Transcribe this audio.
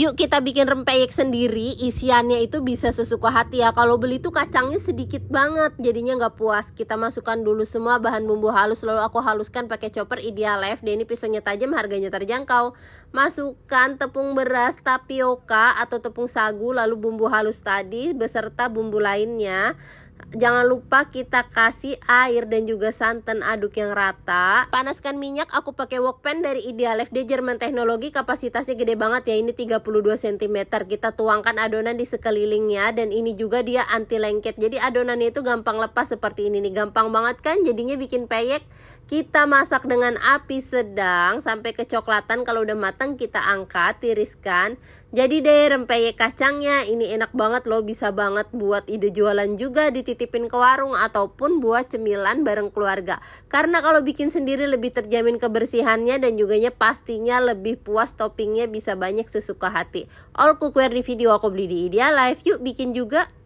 Yuk kita bikin rempeyek sendiri, isiannya itu bisa sesuka hati ya. Kalau beli tuh kacangnya sedikit banget, jadinya nggak puas. Kita masukkan dulu semua bahan bumbu halus, lalu aku haluskan pakai chopper Ideal Life. Dan ini pisaunya tajam, harganya terjangkau. Masukkan tepung beras tapioka atau tepung sagu, lalu bumbu halus tadi beserta bumbu lainnya. Jangan lupa kita kasih air dan juga santan aduk yang rata. Panaskan minyak, aku pakai wok pan dari Idealef dia Jerman Teknologi kapasitasnya gede banget ya ini 32 cm. Kita tuangkan adonan di sekelilingnya dan ini juga dia anti lengket. Jadi adonannya itu gampang lepas seperti ini nih. Gampang banget kan jadinya bikin peyek. Kita masak dengan api sedang sampai kecoklatan kalau udah matang kita angkat, tiriskan. Jadi deh rempeyek kacangnya ini enak banget loh bisa banget buat ide jualan juga dititipin ke warung ataupun buat cemilan bareng keluarga. Karena kalau bikin sendiri lebih terjamin kebersihannya dan juga pastinya lebih puas toppingnya bisa banyak sesuka hati. All cookware review di video aku beli di Idealife. Yuk bikin juga.